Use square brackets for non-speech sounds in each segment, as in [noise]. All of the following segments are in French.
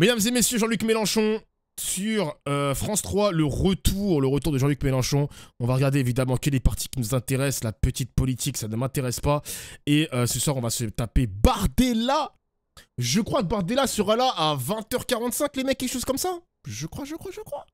Mesdames et messieurs, Jean-Luc Mélenchon sur euh, France 3, le retour, le retour de Jean-Luc Mélenchon. On va regarder évidemment que les partis qui nous intéressent, la petite politique, ça ne m'intéresse pas. Et euh, ce soir, on va se taper Bardella. Je crois que Bardella sera là à 20h45, les mecs, quelque chose comme ça. Je crois, je crois, je crois.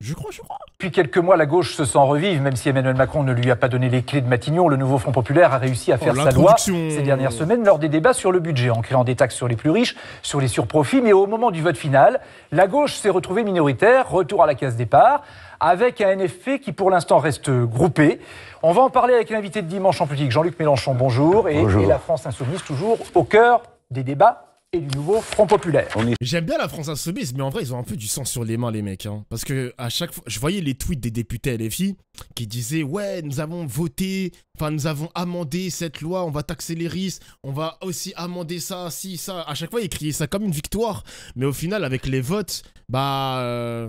Je crois, je crois. Depuis quelques mois, la gauche se sent revivre, même si Emmanuel Macron ne lui a pas donné les clés de Matignon. Le nouveau Front populaire a réussi à oh, faire sa loi ces dernières semaines lors des débats sur le budget, en créant des taxes sur les plus riches, sur les surprofits. Mais au moment du vote final, la gauche s'est retrouvée minoritaire, retour à la case départ, avec un NFP qui pour l'instant reste groupé. On va en parler avec l'invité de dimanche en politique, Jean-Luc Mélenchon, bonjour. Et, bonjour. et la France insoumise, toujours au cœur des débats et du nouveau Front Populaire. J'aime bien la France Insoumise, mais en vrai, ils ont un peu du sang sur les mains, les mecs. Hein. Parce que à chaque fois, je voyais les tweets des députés LFI qui disaient Ouais, nous avons voté, enfin, nous avons amendé cette loi, on va taxer les risques, on va aussi amender ça, si, ça. À chaque fois, ils criaient ça comme une victoire. Mais au final, avec les votes, bah. Euh,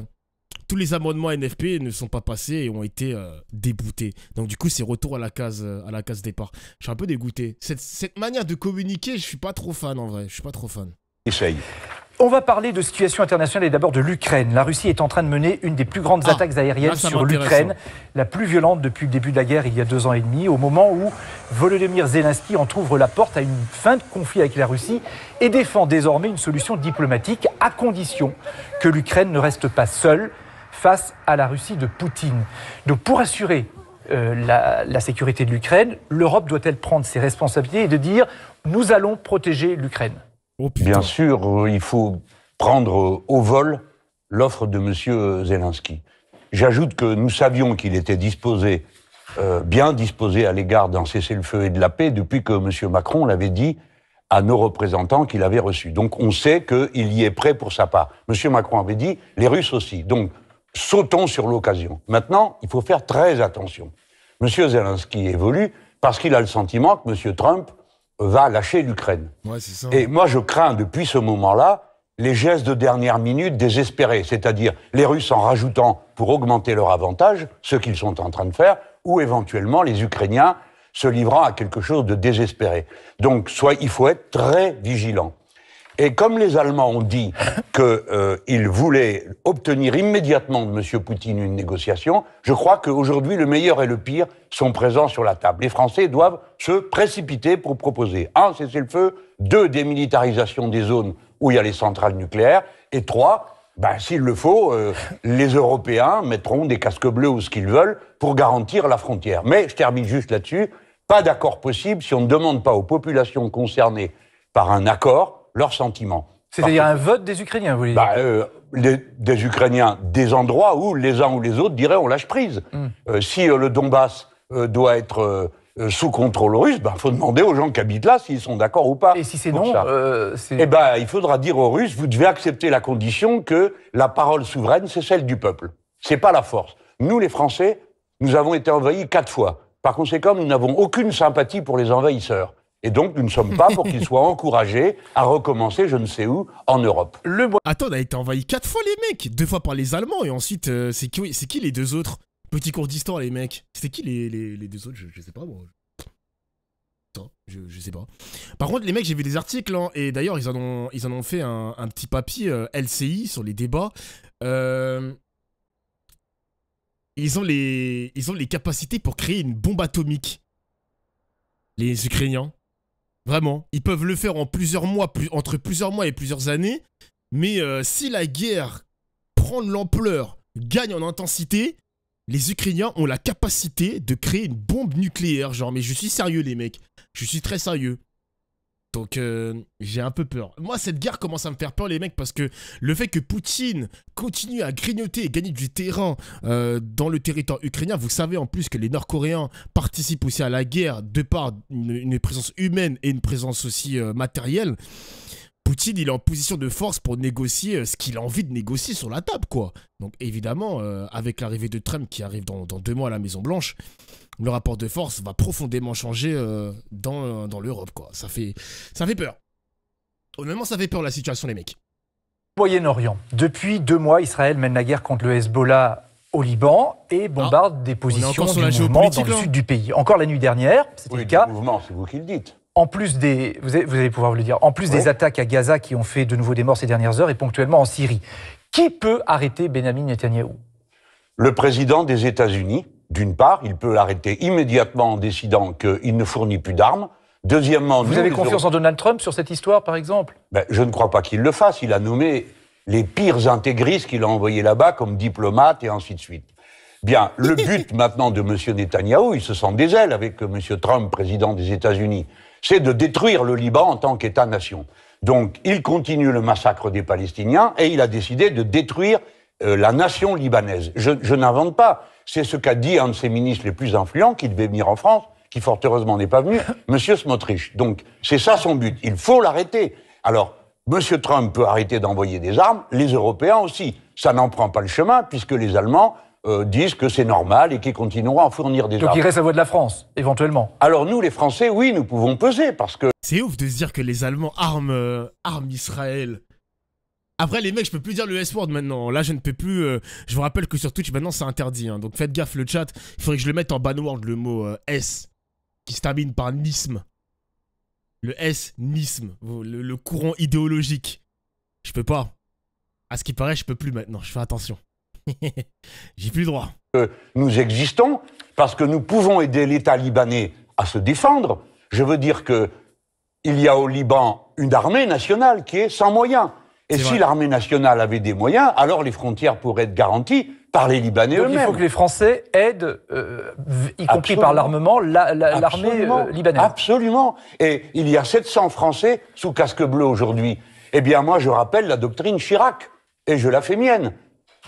tous les amendements NFP ne sont pas passés et ont été euh, déboutés. Donc du coup, c'est retour à la case, euh, à la case départ. Je suis un peu dégoûté. Cette, cette manière de communiquer, je suis pas trop fan en vrai. Je suis pas trop fan. On va parler de situation internationale et d'abord de l'Ukraine. La Russie est en train de mener une des plus grandes ah, attaques aériennes sur l'Ukraine, la plus violente depuis le début de la guerre il y a deux ans et demi, au moment où Volodymyr Zelensky entr'ouvre la porte à une fin de conflit avec la Russie et défend désormais une solution diplomatique à condition que l'Ukraine ne reste pas seule face à la Russie de Poutine. Donc pour assurer euh, la, sécurité de l'Ukraine, l'Europe doit-elle prendre ses responsabilités et de dire nous allons protéger l'Ukraine oh, Bien sûr, euh, il faut prendre euh, au vol l'offre de M. Zelensky. J'ajoute que nous savions qu'il était disposé, bien disposé à l'égard d'un cessez-le-feu et de la paix depuis que M. Macron l'avait dit à nos représentants qu'il avait reçu. Donc on sait qu'il y est prêt pour sa part. M. Macron avait dit, les Russes aussi. Donc Sautons sur l'occasion. Maintenant, il faut faire très attention. M. Zelensky évolue parce qu'il a le sentiment que M. Trump va lâcher l'Ukraine. Et moi, je crains depuis ce moment-là les gestes de dernière minute désespérés, c'est-à-dire les Russes en rajoutant pour augmenter leur avantage, ce qu'ils sont en train de faire, ou éventuellement les Ukrainiens se livrant à quelque chose de désespéré. Donc, soit il faut être très vigilant. Et comme les Allemands ont dit [laughs] qu'ils euh, voulaient obtenir immédiatement de M. Poutine une négociation, je crois qu'aujourd'hui, le meilleur et le pire sont présents sur la table. Les Français doivent se précipiter pour proposer, un, cessez-le-feu, deux, démilitarisation des zones où il y a les centrales nucléaires, et trois, ben, s'il le faut, euh, [laughs] les Européens mettront des casques bleus ou ce qu'ils veulent pour garantir la frontière. Mais je termine juste là-dessus. Pas d'accord possible si on ne demande pas aux populations concernées par un accord leurs sentiment. C'est-à-dire un vote des Ukrainiens, vous voulez bah, dire euh, Des Ukrainiens, des endroits où les uns ou les autres diraient on lâche prise. Hmm. Euh, si euh, le Donbass doit être sous contrôle russe, il ben, faut demander aux gens qui habitent là s'ils sont d'accord ou pas. Et si c'est non, Eh bah, il faudra dire aux Russes vous devez accepter la condition que la parole souveraine, c'est celle du peuple. ce n'est pas la force. Nous, les Français, nous avons été envahis quatre fois. Par conséquent, nous n'avons aucune sympathie pour les envahisseurs. Et donc, nous ne sommes pas pour qu'ils soient [laughs] encouragés à recommencer je ne sais où en Europe. Attends, on a été envahi quatre fois, les mecs Deux fois par les Allemands, et ensuite, euh, c'est qui, qui les deux autres Petit cours d'histoire, les mecs. C'était qui les, les, deux autres je, sais pas, moi. Je, je, sais pas. Par contre, les mecs, j'ai vu des articles, hein, et d'ailleurs, ils, en ont, ils en ont fait un, petit papier euh, LCI sur les débats. Euh, ils, ont les, ils ont les capacités pour créer une bombe atomique. Les Ukrainiens. Vraiment. Ils peuvent le faire en plusieurs mois, entre plusieurs mois et plusieurs années. Mais euh, si la guerre prend de l'ampleur, gagne en intensité, les Ukrainiens ont la capacité de créer une bombe nucléaire. Genre, mais je suis sérieux, les mecs. Je suis très sérieux. Donc euh, j'ai un peu peur. Moi, cette guerre commence à me faire peur, les mecs, parce que le fait que Poutine continue à grignoter et gagner du terrain euh, dans le territoire ukrainien, vous savez en plus que les Nord-Coréens participent aussi à la guerre de par une, présence humaine et une présence aussi euh, matérielle. Poutine, il est en position de force pour négocier euh, ce qu'il a envie de négocier sur la table, quoi. Donc évidemment, euh, avec l'arrivée de Trump qui arrive dans, deux mois à la Maison Blanche, le rapport de force va profondément changer euh, dans, l'Europe, quoi. Ça fait, ça fait peur. Honnêtement, ça fait peur la situation, les mecs. Moyen-Orient. Depuis deux mois, Israël mène la guerre contre le Hezbollah au Liban et ah, bombarde des positions du mouvement dans le sud du pays. Encore la nuit dernière, c'était le cas. mouvement, c'est vous qui le dites en plus des, vous allez, le dire, en plus des attaques à Gaza qui ont fait de nouveau des morts ces dernières heures et ponctuellement en Syrie, qui peut arrêter Benjamin Netanyahu Le président des États-Unis, d'une part, il peut l'arrêter immédiatement en décidant qu'il ne fournit plus d'armes. Deuxièmement, vous avez confiance en Donald Trump sur cette histoire, par exemple ben, Je ne crois pas qu'il le fasse. Il a nommé les pires intégristes qu'il a envoyés là-bas comme diplomates et ainsi de suite. Bien, le but [laughs] maintenant de M. Netanyahou, il se sent des ailes avec M. Trump, président des États-Unis c'est de détruire le Liban en tant qu'État-nation. Donc il continue le massacre des Palestiniens et il a décidé de détruire euh, la nation libanaise. Je, je n'invente pas. C'est ce qu'a dit un de ses ministres les plus influents qui devait venir en France, qui fort heureusement n'est pas venu, [laughs] Monsieur Smotrich. Donc c'est ça son but. Il faut l'arrêter. Alors Monsieur Trump peut arrêter d'envoyer des armes, les Européens aussi. Ça n'en prend pas le chemin puisque les Allemands euh, disent que c'est normal et qu'ils continueront à fournir des Donc armes. Donc il reste la voix de la France, éventuellement. Alors nous, les Français, oui, nous pouvons peser parce que. C'est ouf de se dire que les Allemands arment, euh, Israël. Après, les mecs, je peux plus dire le S-word maintenant. Là, je ne peux plus. Euh, je vous rappelle que sur Twitch, maintenant, c'est interdit. Hein. Donc faites gaffe, le chat. Il faudrait que je le mette en banword, le mot S, qui se termine par nisme. Le S, nisme. Le, le courant idéologique. Je peux pas. À ce qui paraît, je peux plus maintenant. Je fais attention. [laughs] J'ai plus le droit. Nous existons parce que nous pouvons aider l'État libanais à se défendre. Je veux dire que il y a au Liban une armée nationale qui est sans moyens. Et si l'armée nationale avait des moyens, alors les frontières pourraient être garanties par les Libanais eux-mêmes. Il faut que les Français aident, euh, y compris par l'armement, l'armée euh, libanaise. Absolument. Et il y a 700 Français sous casque bleu aujourd'hui. Eh bien, moi, je rappelle la doctrine Chirac, et je la fais mienne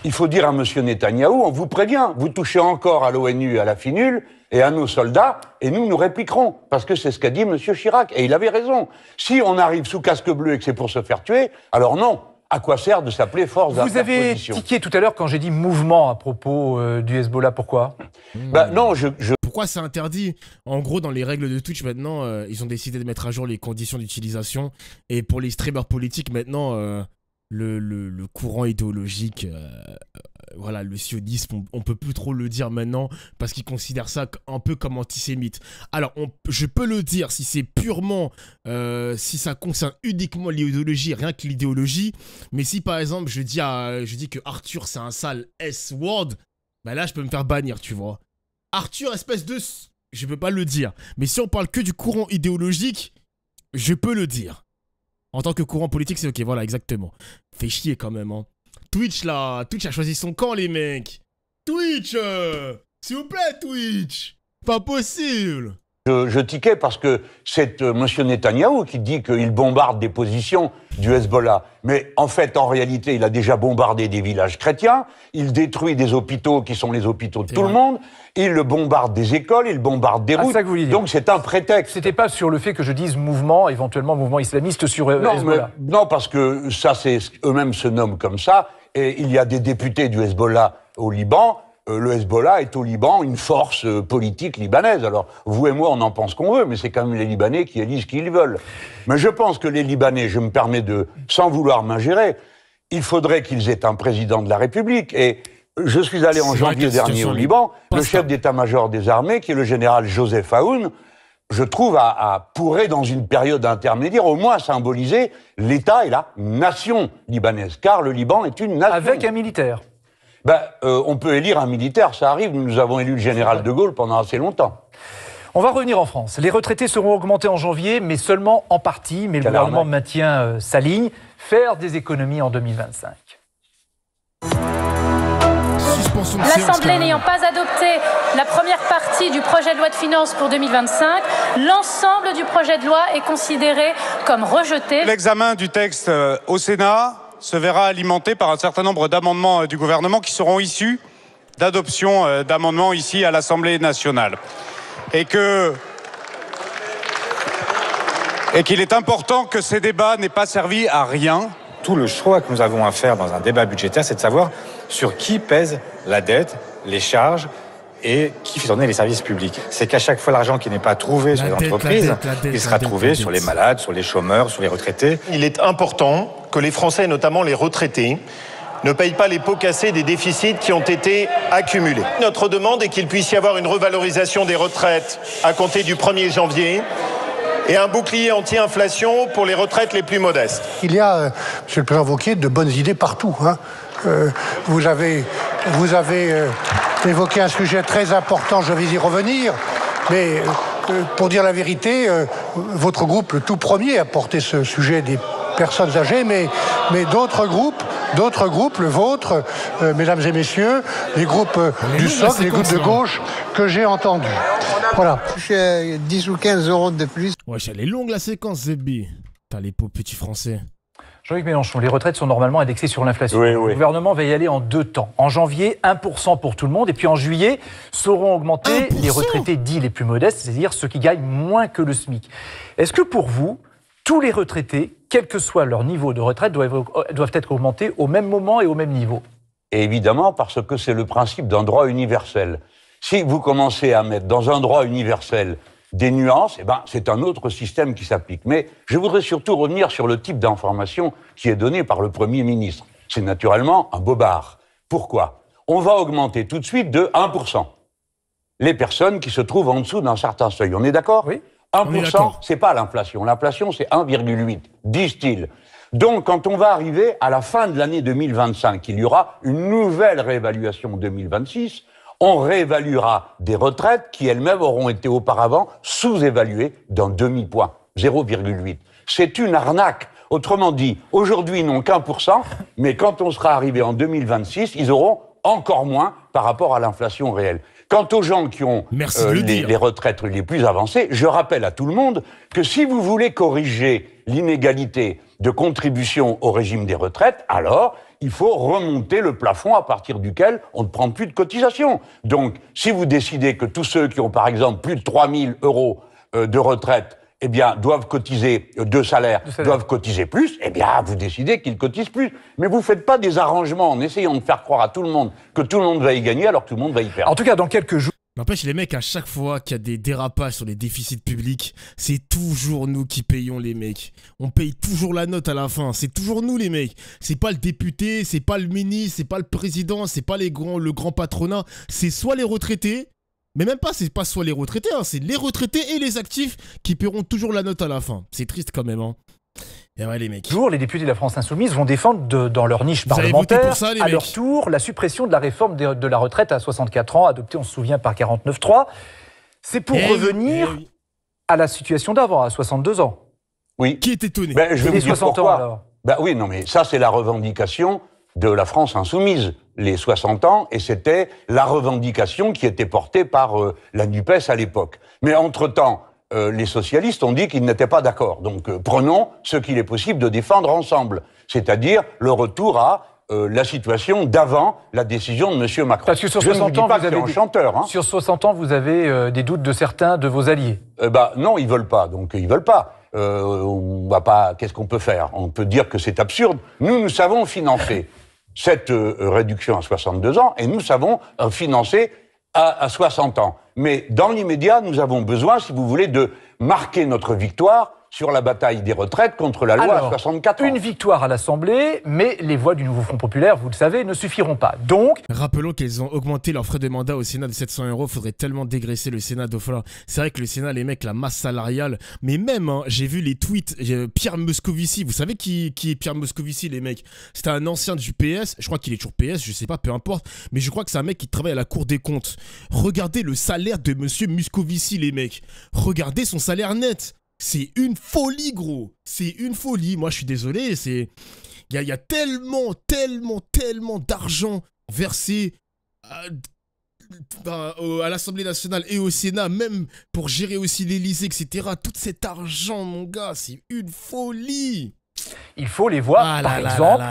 il faut dire à M. Netanyahou, on vous prévient, vous touchez encore à l'ONU, à la finule, et à nos soldats, et nous nous répliquerons, parce que c'est ce qu'a dit M. Chirac, et il avait raison. Si on arrive sous casque bleu et que c'est pour se faire tuer, alors non, à quoi sert de s'appeler force Vous avez tiqué tout à l'heure quand j'ai dit mouvement à propos euh, du Hezbollah. Pourquoi Ben non, je, Pourquoi c'est interdit En gros, dans les règles de Twitch maintenant, euh, ils ont décidé de mettre à jour les conditions d'utilisation. Et pour les streamers politiques maintenant, euh, le, courant idéologique, euh, euh, voilà, le sionisme, on, peut plus trop le dire maintenant parce qu'ils considèrent ça un peu comme antisémite. Alors, je peux le dire si c'est purement, euh, si ça concerne uniquement l'idéologie, rien que l'idéologie. Mais si par exemple je dis, je dis que Arthur c'est un sale S-word, bah là je peux me faire bannir, tu vois. Arthur, espèce de. Je peux pas le dire. Mais si on parle que du courant idéologique, je peux le dire. En tant que courant politique, c'est ok, voilà, exactement. Fait chier quand même, hein. Twitch là, Twitch a choisi son camp, les mecs. Twitch, euh, s'il vous plaît, Twitch, pas possible. Je, je tiquais parce que c'est euh, M. Netanyahou qui dit qu'il bombarde des positions du Hezbollah. Mais en fait, en réalité, il a déjà bombardé des villages chrétiens, il détruit des hôpitaux qui sont les hôpitaux de tout le monde, il bombarde des écoles, il bombarde des ah, routes. donc c'est un prétexte. C'était pas sur le fait que je dise mouvement, éventuellement mouvement islamiste sur euh, non, Hezbollah. non, parce que ça, c'est eux-mêmes se nomment comme ça, et il y a des députés du Hezbollah au Liban euh, le Hezbollah est au Liban une force euh, politique libanaise. Alors, vous et moi, on en pense qu'on veut, mais c'est quand même les Libanais qui élisent ce qu'ils veulent. Mais je pense que les Libanais, je me permets de, sans vouloir m'ingérer, il faudrait qu'ils aient un président de la République. Et je suis allé en janvier dernier au Liban, le chef d'état-major des armées, qui est le général Joseph Aoun, je trouve, à, pourrait, dans une période intermédiaire, au moins symboliser l'État et la nation libanaise, car le Liban est une nation. Avec un militaire. Ben, euh, on peut élire un militaire, ça arrive. Nous avons élu le général de Gaulle pendant assez longtemps. On va revenir en France. Les retraités seront augmentés en janvier, mais seulement en partie. Mais le gouvernement maintient euh, sa ligne. Faire des économies en 2025. L'Assemblée n'ayant pas adopté la première partie du projet de loi de finances pour 2025, l'ensemble du projet de loi est considéré comme rejeté. L'examen du texte euh, au Sénat se verra alimenté par un certain nombre d'amendements euh, du gouvernement qui seront issus d'adoption euh, d'amendements ici à l'Assemblée nationale. Et que et qu'il est important que ces débats n'aient pas servi à rien. Tout le choix que nous avons à faire dans un débat budgétaire, c'est de savoir sur qui pèse la dette, les charges, et qui fait les services publics. C'est qu'à chaque fois, l'argent qui n'est pas trouvé sur les entreprises, il sera trouvé sur les malades, sur les chômeurs, sur les retraités. Il est important que les Français, notamment les retraités, ne payent pas les pots cassés des déficits qui ont été accumulés. Notre demande est qu'il puisse y avoir une revalorisation des retraites à compter du 1er janvier et un bouclier anti-inflation pour les retraites les plus modestes. Il y a, euh, M. le Président Wauquiez, de bonnes idées partout. Hein. Euh, vous avez, euh, évoqué un sujet très important, je vais y revenir, mais euh, pour dire la vérité, votre groupe, le tout premier, a porté ce sujet des personnes âgées, mais, d'autres groupes d'autres groupes, le vôtre, mesdames et messieurs, les groupes du SOC, les groupes de gauche que j'ai entendus. Voilà. 10 ou 15 euros de plus. Wesh, elle est longue la séquence, Zebi. T'as les pauvres petits français. Jean-Luc Mélenchon, les retraites sont normalement indexées sur l'inflation. Le gouvernement va y aller en deux temps. En janvier, 1% pour tout le monde. Et puis en juillet, seront augmentés les retraités dits les plus modestes, c'est-à-dire ceux qui gagnent moins que le SMIC. Est-ce que pour vous, tous les retraités, quel que soit leur niveau de retraite, doivent, doivent être augmentés au même moment et au même niveau et Évidemment, parce que c'est le principe d'un droit universel. Si vous commencez à mettre dans un droit universel des nuances, eh ben, c'est un autre système qui s'applique. Mais je voudrais surtout revenir sur le type d'information qui est donné par le Premier ministre. C'est naturellement un bobard. Pourquoi On va augmenter tout de suite de 1% les personnes qui se trouvent en dessous d'un certain seuil. On est d'accord Oui. 1%, n'est pas l'inflation. L'inflation, c'est 1,8, disent-ils. Donc, quand on va arriver à la fin de l'année 2025, il y aura une nouvelle réévaluation en 2026, on réévaluera des retraites qui elles-mêmes auront été auparavant sous-évaluées d'un demi-point, 0,8. C'est une arnaque. Autrement dit, aujourd'hui, ils n'ont qu'un pour cent, mais quand on sera arrivé en 2026, ils auront encore moins par rapport à l'inflation réelle. Quant aux gens qui ont euh, les, retraites les plus avancées, je rappelle à tout le monde que si vous voulez corriger l'inégalité de contribution au régime des retraites, alors il faut remonter le plafond à partir duquel on ne prend plus de cotisation. Donc, si vous décidez que tous ceux qui ont, par exemple, plus de 3 000 euros euh, de retraite, eh bien, doivent cotiser euh, deux salaires, doivent cotiser plus, eh bien, vous décidez qu'ils cotisent plus. Mais vous ne faites pas des arrangements en essayant de faire croire à tout le monde que tout le monde va y gagner alors que tout le monde va y perdre. En tout cas, dans quelques jours, N'empêche, les mecs, à chaque fois qu'il y a des dérapages sur les déficits publics, c'est toujours nous qui payons, les mecs. On paye toujours la note à la fin. C'est toujours nous, les mecs. C'est pas le député, c'est pas le ministre, c'est pas le président, c'est pas les grands, le grand patronat. C'est soit les retraités, mais même pas, c'est pas soit les retraités, hein, c'est les retraités et les actifs qui paieront toujours la note à la fin. C'est triste quand même, hein. Eh les Toujours, les députés de la France Insoumise vont défendre de, dans leur niche parlementaire, à leur tour, la suppression de la réforme de, la retraite à 64 ans, adoptée, on se souvient, par 49.3. C'est pour eh revenir eh à la situation d'avant, à 62 ans. Oui. Qui est étonné ben, Les Je dire 60 pourquoi. ans ben oui, non, mais ça, c'est la revendication de la France insoumise, les 60 ans, et c'était la revendication qui était portée par euh, la NUPES à l'époque. Mais entre-temps, euh, les socialistes ont dit qu'ils n'étaient pas d'accord. Donc euh, prenons ce qu'il est possible de défendre ensemble, c'est-à-dire le retour à euh, la situation d'avant la décision de M. Macron. Parce que sur 60 hein. ans, vous avez des... sur 60 ans, vous avez des doutes de certains de vos alliés. bah, non, ils veulent pas. Donc ils veulent pas. on va pas. Qu'est-ce qu'on peut faire On peut dire que c'est absurde. Nous, nous savons financer cette réduction à 62 ans et nous savons financer à, à 60 ans. Mais dans l'immédiat, nous avons besoin, si vous voulez, de marquer notre victoire sur la bataille des retraites contre la loi 64 Une victoire à l'Assemblée, mais les voix du nouveau Front populaire, vous le savez, ne suffiront pas. Donc... Rappelons qu'ils ont augmenté leur frais de mandat au Sénat de 700 euros. Faudrait tellement dégraisser le Sénat d'Oflin. C'est vrai que le Sénat, les mecs, la masse salariale. Mais même, hein, j'ai vu les tweets. Pierre Moscovici, vous savez qui, est Pierre Moscovici, les mecs C'est un ancien du PS. Je crois qu'il est toujours PS, je sais pas, peu importe. Mais je crois que c'est un mec qui travaille à la Cour des comptes. Regardez le salaire de monsieur Moscovici, les mecs. Regardez son salaire net. C'est une folie, gros. C'est une folie. Moi, je suis désolé. C'est il y, a tellement, tellement, tellement d'argent versé à, à l'Assemblée nationale et au Sénat, même pour gérer aussi l'Élysée, etc. Tout cet argent, mon gars, c'est une folie il faut les voir, ah par exemple,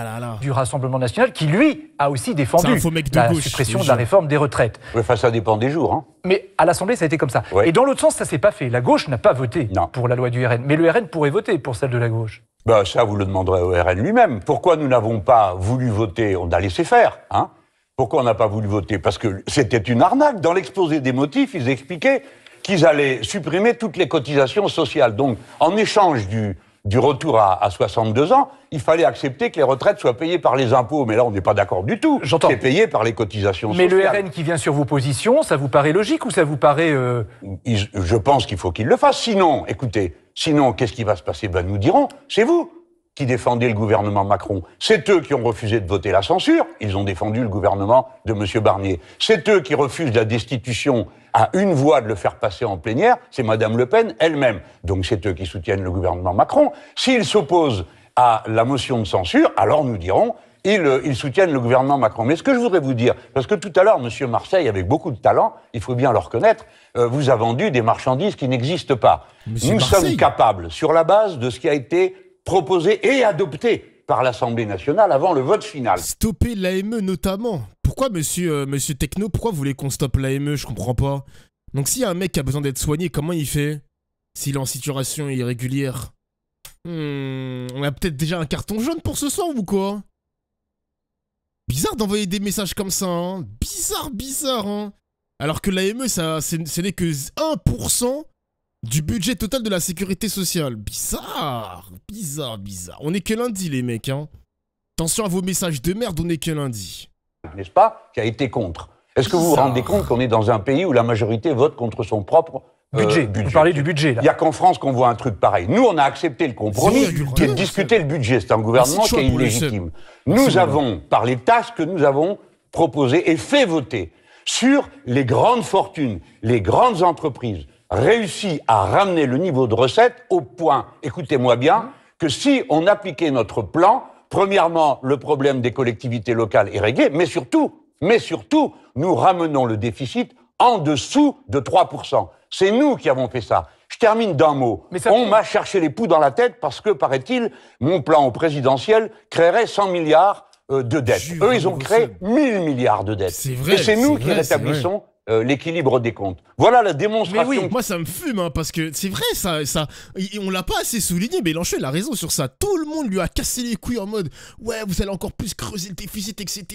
du Rassemblement national, qui lui a aussi défendu la suppression de la réforme des retraites. enfin, ça dépend des jours. Hein. Mais à l'Assemblée, ça a été comme ça. Et dans l'autre sens, ça s'est pas fait. La gauche n'a pas voté pour la loi du RN, mais le RN pourrait voter pour celle de la gauche. Bah, ça, vous le demanderez au RN lui-même. Pourquoi nous n'avons pas voulu voter On a laissé faire, hein Pourquoi on n'a pas voulu voter Parce que c'était une arnaque. Dans l'exposé des motifs, ils expliquaient qu'ils allaient supprimer toutes les cotisations sociales. Donc, en échange du, du retour à, 62 ans, il fallait accepter que les retraites soient payées par les impôts. Mais là, on n'est pas d'accord du tout. J'entends. C'est payé par les cotisations sociales. Mais le RN qui vient sur vos positions, ça vous paraît logique ou ça vous paraît... Euh, je pense qu'il faut qu'il le fasse. Sinon, écoutez, sinon, qu'est-ce qui va se passer Ben, nous dirons, c'est vous qui défendait le gouvernement Macron. C'est eux qui ont refusé de voter la censure. Ils ont défendu le gouvernement de M. Barnier. C'est eux qui refusent la destitution à une voix de le faire passer en plénière. C'est Mme Le Pen elle-même. Donc c'est eux qui soutiennent le gouvernement Macron. S'ils s'opposent à la motion de censure, alors nous dirons euh, ils, soutiennent le gouvernement Macron. Mais ce que je voudrais vous dire, parce que tout à l'heure, M. Marseille, avec beaucoup de talent, il faut bien le reconnaître, euh, vous a vendu des marchandises qui n'existent pas. Nous sommes capables, sur la base de ce qui a été proposé et adopté par l'Assemblée nationale avant le vote final. Stopper l'AME notamment. Pourquoi, monsieur, euh, monsieur Techno, pourquoi vous voulez qu'on stoppe l'AME Je comprends pas. Donc s'il y a un mec qui a besoin d'être soigné, comment il fait S'il est en situation irrégulière hmm, On a peut-être déjà un carton jaune pour ce soir ou quoi Bizarre d'envoyer des messages comme ça, hein Bizarre, bizarre, hein Alors que l'AME, ce n'est que 1% du budget total de la sécurité sociale. Bizarre, bizarre, bizarre. On est que lundi, les mecs. Hein. Attention à vos messages de merde, on est que lundi. N'est-ce pas Qui a été contre. Est-ce que vous vous rendez compte qu'on est dans un pays où la majorité vote contre son propre euh, budget. Vous parlez du budget, Il n'y a qu'en France qu'on voit un truc pareil. Nous, on a accepté le compromis qui est de discuter le budget. C'est un gouvernement ah, qui est illégitime. Ah, nous avons, par les taxes que nous avons proposées et fait voter sur les grandes fortunes, les grandes entreprises, réussi à ramener le niveau de recette au point, écoutez-moi bien, que si on appliquait notre plan, premièrement, le problème des collectivités locales est réglé, mais surtout, mais surtout, nous ramenons le déficit en dessous de 3%. C'est nous qui avons fait ça. Je termine d'un mot. on m'a cherché les poux dans la tête parce que, paraît-il, mon plan au présidentiel créerait 100 euh, milliards de dettes. Eux, ils ont créé 1000 milliards de dettes. Vrai, Et c'est nous qui rétablissons euh, l'équilibre des comptes. Voilà la démonstration. oui, moi ça me fume, hein, parce que c'est vrai, ça, ça, on l'a pas assez souligné, Mélenchon il a raison sur ça. Tout le monde lui a cassé les couilles en mode Ouais, vous allez encore plus creuser le déficit, etc.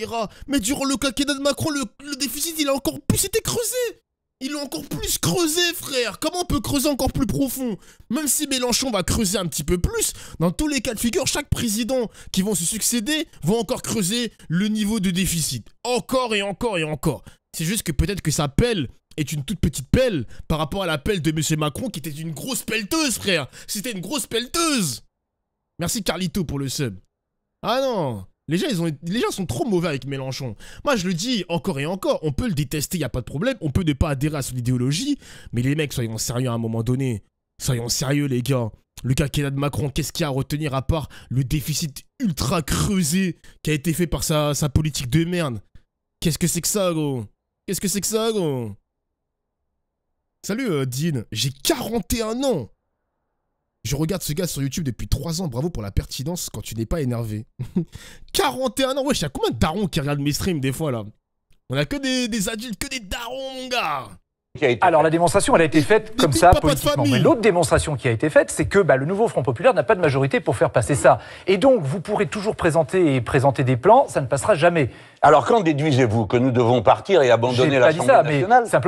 Mais durant le quinquennat de Macron, le, déficit il a encore plus été creusé. Il l'a encore plus creusé, frère Comment on peut creuser encore plus profond Même si Mélenchon va creuser un petit peu plus, dans tous les cas de figure, chaque président qui vont se succéder vont encore creuser le niveau de déficit. Encore et encore et encore. C'est juste que peut-être que sa pelle est une toute petite pelle par rapport à la pelle de M. Macron qui était une grosse pelleteuse, frère. C'était une grosse pelleteuse. Merci Carlito pour le sub. Ah non, les gens, ils ont, les gens sont trop mauvais avec Mélenchon. Moi, je le dis encore et encore, on peut le détester, il n'y a pas de problème. On peut ne pas adhérer à son idéologie. Mais les mecs, soyons sérieux à un moment donné. Soyons sérieux, les gars. Le quinquennat de Macron, qu'est-ce qu'il y a à retenir à part le déficit ultra creusé qui a été fait par sa, sa politique de merde Qu'est-ce que c'est que ça, gros Qu'est-ce que c'est que ça, gros Salut, euh, Dean. J'ai 41 ans Je regarde ce gars sur YouTube depuis 3 ans. Bravo pour la pertinence quand tu n'es pas énervé. 41 [laughs] ans Wesh, a combien de darons qui regardent mes streams des fois, là On a que des, adultes, que des darons, mon gars alors la démonstration, elle a été faite comme ça, politiquement. Mais l'autre démonstration qui a été faite, c'est que bah, le nouveau Front Populaire n'a pas de majorité pour faire passer ça. Et donc, vous pourrez toujours présenter et présenter des plans, ça ne passera jamais. Alors quand déduisez-vous que nous devons partir et abandonner la nationale mais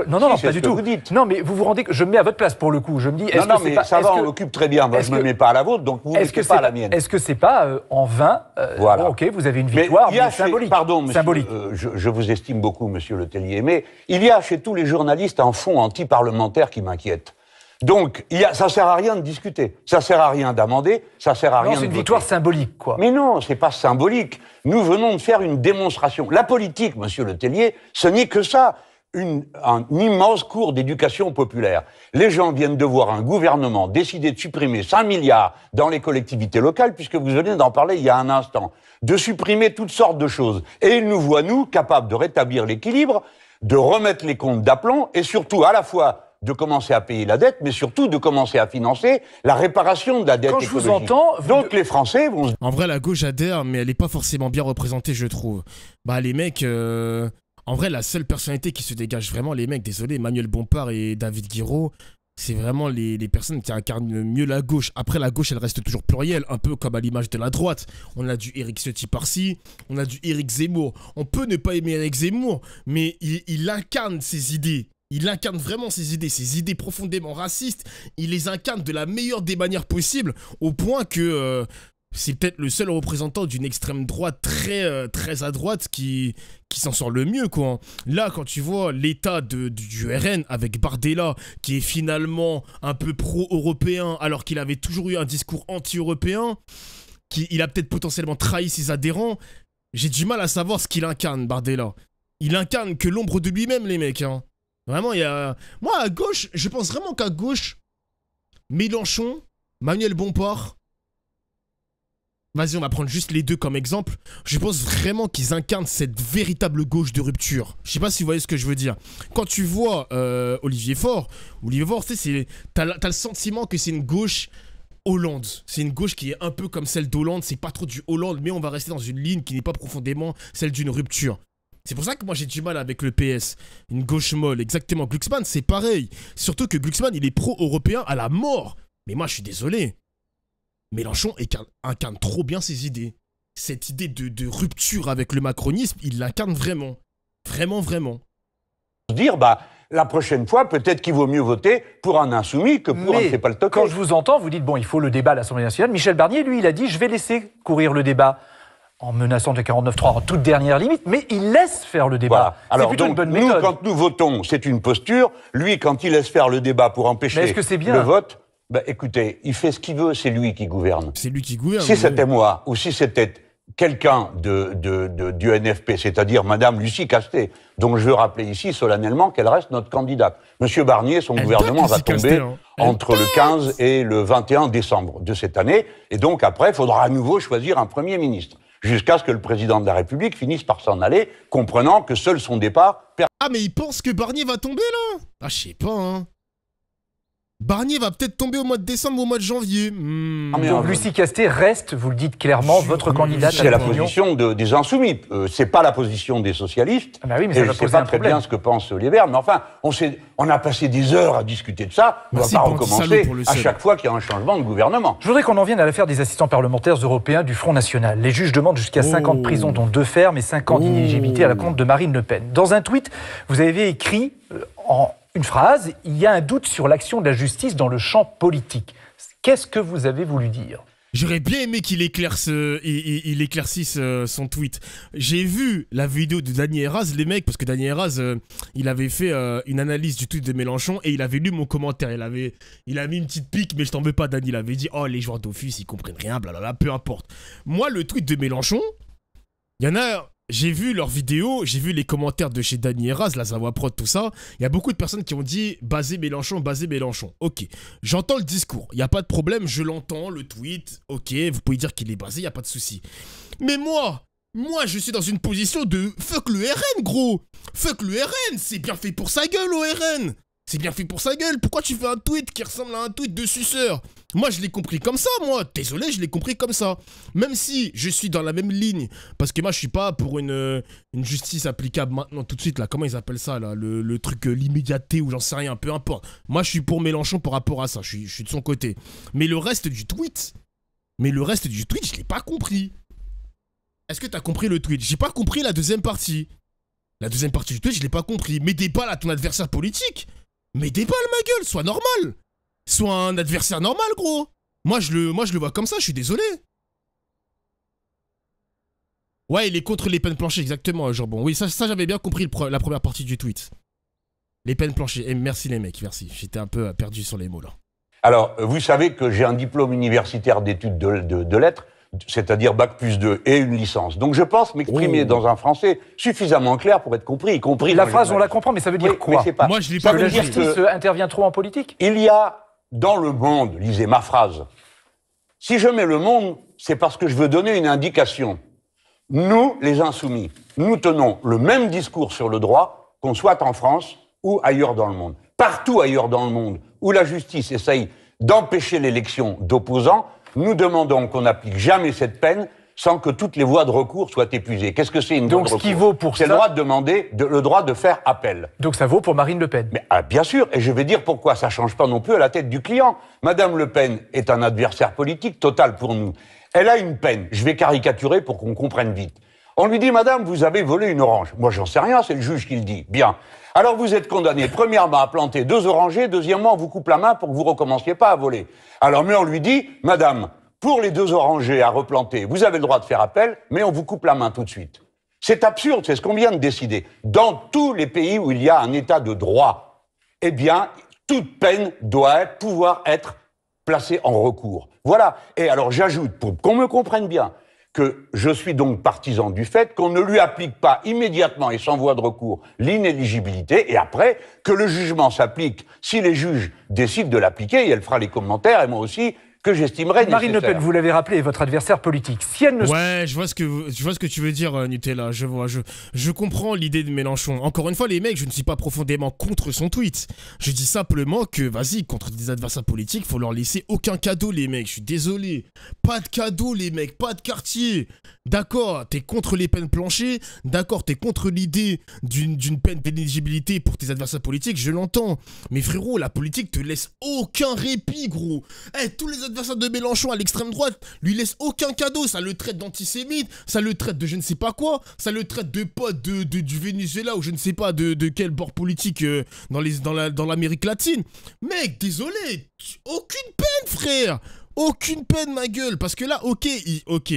Non, non, non pas du tout. Vous dites. Non, mais vous vous rendez, que je me mets à votre place pour le coup. Je me dis, non, non, mais ça va, on l'occupe très bien. je ne me mets pas à la vôtre, donc vous ne mettez pas à la mienne. Est-ce que c'est pas euh, en vain euh, ok, vous avez une victoire, mais, symbolique. Pardon, monsieur, euh, je, vous estime beaucoup, Monsieur Le Tellier, mais il y a chez tous les journalistes un fond anti-parlementaire qui m'inquiète. Donc, y a, ça sert à rien de discuter, ça sert à rien d'amender, ça sert à rien. C'est une victoire symbolique, quoi. Mais non, c'est pas symbolique. Nous venons de faire une démonstration. La politique, Monsieur Le Tellier, ce n'est que ça. Une, un immense cours d'éducation populaire. Les gens viennent de voir un gouvernement décider de supprimer 5 milliards dans les collectivités locales, puisque vous venez d'en parler il y a un instant, de supprimer toutes sortes de choses. Et ils nous voient, nous, capables de rétablir l'équilibre, de remettre les comptes d'aplomb, et surtout, à la fois, de commencer à payer la dette, mais surtout de commencer à financer la réparation de la dette Je vous entends, Donc les Français vont. En vrai, la gauche adhère, mais elle n'est pas forcément bien représentée, je trouve. Bah les mecs. Euh, en vrai, la seule personnalité qui se dégage vraiment, les mecs, désolé, Manuel Bompard et David Guiraud, c'est vraiment les, personnes qui incarnent mieux la gauche. Après, la gauche, elle reste toujours plurielle, un peu comme à l'image de la droite. On a du Eric Ciotti par-ci, on a du Eric Zemmour. On peut ne pas aimer Eric Zemmour, mais il incarne ses idées. Il incarne vraiment ses idées, ses idées profondément racistes. Il les incarne de la meilleure des manières possibles, au point que euh, c'est peut-être le seul représentant d'une extrême droite très, euh, très à droite qui, qui s'en sort le mieux. Quoi. Hein. Là, quand tu vois l'état du RN avec Bardella, qui est finalement un peu pro-européen, alors qu'il avait toujours eu un discours anti-européen, qu'il a peut-être potentiellement trahi ses adhérents, j'ai du mal à savoir ce qu'il incarne, Bardella. Il incarne que l'ombre de lui-même, les mecs. Hein. Vraiment, il y a... Moi, à gauche, je pense vraiment qu'à gauche, Mélenchon, Manuel Bomport... Vas-y, on va prendre juste les deux comme exemple. Je pense vraiment qu'ils incarnent cette véritable gauche de rupture. Je sais pas si vous voyez ce que je veux dire. Quand tu vois euh, Olivier Faure, Olivier Faure, tu sais, t'as le sentiment que c'est une gauche... Hollande. C'est une gauche qui est un peu comme celle d'Hollande, c'est pas trop du Hollande, mais on va rester dans une ligne qui n'est pas profondément celle d'une rupture. C'est pour ça que moi j'ai du mal avec le PS. Une gauche molle, exactement. Glucksmann, c'est pareil. Surtout que Glucksmann, il est pro-européen à la mort. Mais moi, je suis désolé. Mélenchon incarne trop bien ses idées. Cette idée de, rupture avec le macronisme, il l'incarne vraiment. Vraiment, vraiment. Dire, bah, la prochaine fois, peut-être qu'il vaut mieux voter pour un insoumis que pour un qui pas le toc. Quand je vous entends, vous dites, bon, il faut le débat à l'Assemblée nationale. Michel Barnier, lui, il a dit, je vais laisser courir le débat en menaçant de 49-3 en toute dernière limite, mais il laisse faire le débat. c'est plutôt une bonne méthode. Nous, quand nous votons, c'est une posture. Lui, quand il laisse faire le débat pour empêcher que bien le vote, bah, écoutez, il fait ce qu'il veut, c'est lui qui gouverne. C'est lui qui gouverne. Si c'était moi, ou si c'était quelqu'un de, du NFP, c'est-à-dire Madame Lucie Castet, dont je veux rappeler ici solennellement qu'elle reste notre candidate. Monsieur Barnier, son gouvernement va tomber hein. entre le 15 et le 21 décembre de cette année, et donc après, il faudra à nouveau choisir un Premier ministre jusqu'à ce que le président de la République finisse par s'en aller, comprenant que seul son départ... Ah mais il pense que Barnier va tomber là Ah je sais pas hein Barnier va peut-être tomber au mois de décembre ou au mois de janvier. Donc Lucie Casté reste, vous le dites clairement, votre candidate. C'est la position de, des insoumis. ce euh, c'est pas la position des socialistes. Ah, bah et je sais pas très bien ce que pensent les Verts. Mais enfin, on, a passé des heures à discuter de ça. On va pas recommencer à chaque fois qu'il y a un changement de gouvernement. Je voudrais qu'on en vienne à l'affaire des assistants parlementaires européens du Front National. Les juges demandent jusqu'à 50 prisons, dont deux fermes et 5 ans d'inéligibilité à la oh. compte de Marine Le Pen. Dans un tweet, vous avez écrit euh, en une phrase, il y a un doute sur l'action de la justice dans le champ politique. Qu'est-ce que vous avez voulu dire J'aurais bien aimé qu'il éclairce, euh, éclaircisse euh, son tweet. J'ai vu la vidéo de Daniel Eras les mecs, parce que Daniel Eras euh, il avait fait une analyse du tweet de Mélenchon et il avait lu mon commentaire. Il avait, il a mis une petite pique, mais je t'en veux pas, Daniel. Il avait dit, oh, les joueurs d'office, ils comprennent rien, blablabla, peu importe. Moi, le tweet de Mélenchon, il y en a j'ai vu leurs vidéos, j'ai vu les commentaires de chez Dany Eras, la Savoie Prod, tout ça. Il y a beaucoup de personnes qui ont dit basé Mélenchon, basé Mélenchon. Ok, j'entends le discours, il n'y a pas de problème, je l'entends, le tweet. Ok, vous pouvez dire qu'il est basé, il n'y a pas de souci. Mais moi, moi je suis dans une position de fuck le RN, gros. Fuck le RN, c'est bien fait pour sa gueule, au RN. C'est bien fait pour sa gueule. Pourquoi tu fais un tweet qui ressemble à un tweet de suceur Moi, je l'ai compris comme ça, moi. Désolé, je l'ai compris comme ça. Même si je suis dans la même ligne, parce que moi, je suis pas pour une, euh, une justice applicable maintenant tout de suite là. Comment ils appellent ça là le, truc euh, l'immédiateté ou j'en sais rien, peu importe. Moi, je suis pour Mélenchon par rapport à ça. Je suis, de son côté. Mais le reste du tweet, mais le reste du tweet, je l'ai pas compris. Est-ce que tu t'as compris le tweet J'ai pas compris la deuxième partie. La deuxième partie du tweet, je l'ai pas compris. Mais pas à ton adversaire politique. Mais des ma gueule, sois normal Sois un adversaire normal, gros Moi, je le, moi, je le vois comme ça, je suis désolé. Ouais, il est contre les peines planchées, exactement, bon Oui, ça, j'avais bien compris la première partie du tweet. Les peines planchées. Et merci les mecs, merci. J'étais un peu euh, perdu sur les mots, là. Alors, vous savez que j'ai un diplôme universitaire d'études de lettres c'est-à-dire bac plus 2 et une licence. Donc je pense m'exprimer oh. dans un français suffisamment clair pour être compris, y compris. La phrase, on la comprend, mais ça veut dire quoi Moi, je dis pas. que la intervient trop en politique Il y a dans le monde, lisez ma phrase. Si je mets le monde, c'est parce que je veux donner une indication. Nous, les insoumis, nous tenons le même discours sur le droit, qu'on soit en France ou ailleurs dans le monde. Partout ailleurs dans le monde où la justice essaye d'empêcher l'élection d'opposants, nous demandons qu'on n'applique jamais cette peine sans que toutes les voies de recours soient épuisées. Qu'est-ce que c'est une Donc, ce qui vaut pour c'est le droit de demander, le droit de faire appel. Donc ça vaut pour Marine Le Pen. Mais ah, bien sûr, et je vais dire pourquoi ça ne change pas non plus à la tête du client. Madame Le Pen est un adversaire politique total pour nous. Elle a une peine. Je vais caricaturer pour qu'on comprenne vite. On lui dit, Madame, vous avez volé une orange. Moi, j'en sais rien, c'est le juge qui le dit. Bien. Alors vous êtes condamné, premièrement, à planter deux orangers, deuxièmement, on vous coupe la main pour que vous recommenciez pas à voler. Alors, mais on lui dit, Madame, pour les deux orangers à replanter, vous avez le droit de faire appel, mais on vous coupe la main tout de suite. C'est absurde, c'est ce qu'on vient de décider. Dans tous les pays où il y a un état de droit, eh bien, toute peine doit pouvoir être placée en recours. Voilà. Et alors j'ajoute, pour qu'on me comprenne bien, que je suis donc partisan du fait qu'on ne lui applique pas immédiatement et sans voie de recours l'inéligibilité, et après que le jugement s'applique si les juges décident de l'appliquer, et elle fera les commentaires, et moi aussi, que j'estimerais Marine Le Pen, vous l'avez rappelé, votre adversaire politique. Si elle ne... Ouais, je vois ce que, je vois ce que tu veux dire, euh, Nutella. Je vois, je, je comprends l'idée de Mélenchon. Encore une fois, les mecs, je ne suis pas profondément contre son tweet. Je dis simplement que, vas-y, contre des adversaires politiques, faut leur laisser aucun cadeau, les mecs. Je suis désolé. Pas de cadeau, les mecs. Pas de quartier. D'accord, t'es contre les peines planchées. D'accord, t'es contre l'idée d'une peine d'éligibilité pour tes adversaires politiques. Je l'entends. Mais frérot, la politique te laisse aucun répit, gros. Eh, tous les Adversaire de Mélenchon à l'extrême droite lui laisse aucun cadeau. Ça le traite d'antisémite, ça le traite de je ne sais pas quoi, ça le traite de pote de, du Venezuela ou je ne sais pas de, de quel bord politique euh, dans dans l'Amérique latine. Mec, désolé, aucune peine, frère. Aucune peine, ma gueule. Parce que là, ok, il, ok,